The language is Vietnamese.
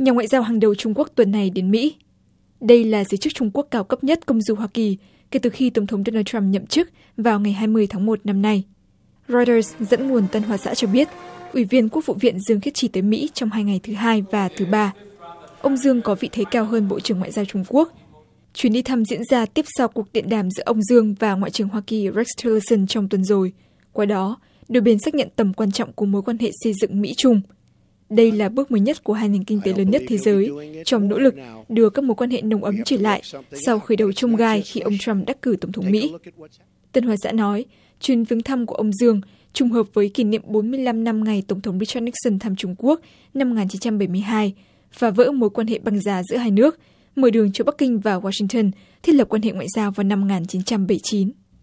nhà ngoại giao hàng đầu trung quốc tuần này đến mỹ đây là giới chức trung quốc cao cấp nhất công du hoa kỳ kể từ khi tổng thống Donald Trump nhậm chức vào ngày 20 tháng 1 năm nay Reuters dẫn nguồn tân hoa xã cho biết ủy viên quốc vụ viện dương khiết chi tới mỹ trong hai ngày thứ hai và thứ ba ông dương có vị thế cao hơn bộ trưởng ngoại giao trung quốc chuyến đi thăm diễn ra tiếp sau cuộc điện đàm giữa ông dương và ngoại trưởng hoa kỳ rex tillerson trong tuần rồi qua đó đôi bên xác nhận tầm quan trọng của mối quan hệ xây dựng mỹ trung đây là bước mới nhất của hai nền kinh tế lớn nhất thế giới trong nỗ lực đưa các mối quan hệ nồng ấm trở lại sau khởi đầu chung gai khi ông Trump đắc cử tổng thống mỹ tân hoa xã nói chuyến viếng thăm của ông dương trùng hợp với kỷ niệm 45 năm ngày tổng thống richard nixon thăm trung quốc năm 1972 và vỡ mối quan hệ băng giá giữa hai nước mở đường cho bắc kinh và washington thiết lập quan hệ ngoại giao vào năm 1979